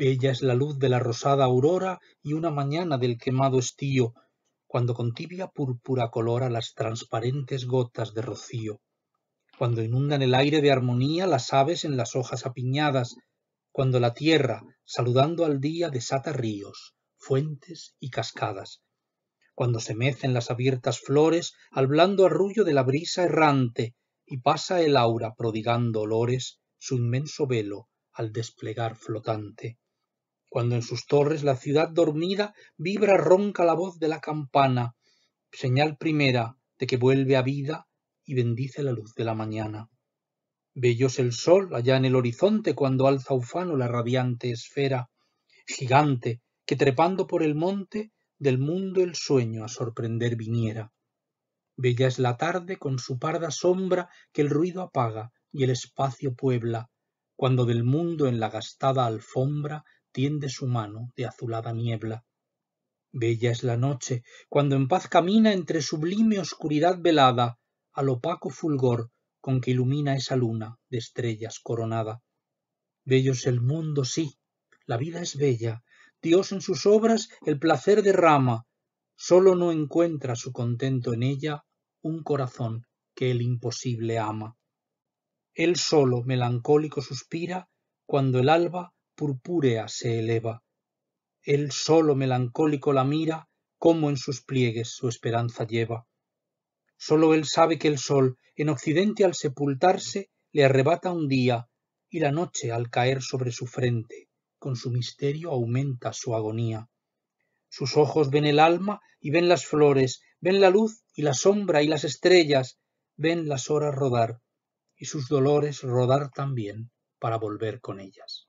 Bella es la luz de la rosada aurora y una mañana del quemado estío, cuando con tibia púrpura colora las transparentes gotas de rocío, cuando inundan el aire de armonía las aves en las hojas apiñadas, cuando la tierra, saludando al día, desata ríos, fuentes y cascadas, cuando se mecen las abiertas flores al blando arrullo de la brisa errante y pasa el aura prodigando olores su inmenso velo al desplegar flotante cuando en sus torres la ciudad dormida vibra ronca la voz de la campana, señal primera de que vuelve a vida y bendice la luz de la mañana. Bello es el sol allá en el horizonte cuando alza ufano la radiante esfera, gigante, que trepando por el monte del mundo el sueño a sorprender viniera. Bella es la tarde con su parda sombra que el ruido apaga y el espacio puebla, cuando del mundo en la gastada alfombra tiende su mano de azulada niebla. Bella es la noche, cuando en paz camina entre sublime oscuridad velada al opaco fulgor con que ilumina esa luna de estrellas coronada. Bello es el mundo, sí, la vida es bella, Dios en sus obras el placer derrama, sólo no encuentra su contento en ella un corazón que el imposible ama. Él solo melancólico suspira cuando el alba purpúrea se eleva. Él solo melancólico la mira, como en sus pliegues su esperanza lleva. Sólo él sabe que el sol, en occidente al sepultarse, le arrebata un día, y la noche al caer sobre su frente, con su misterio aumenta su agonía. Sus ojos ven el alma y ven las flores, ven la luz y la sombra y las estrellas, ven las horas rodar, y sus dolores rodar también para volver con ellas.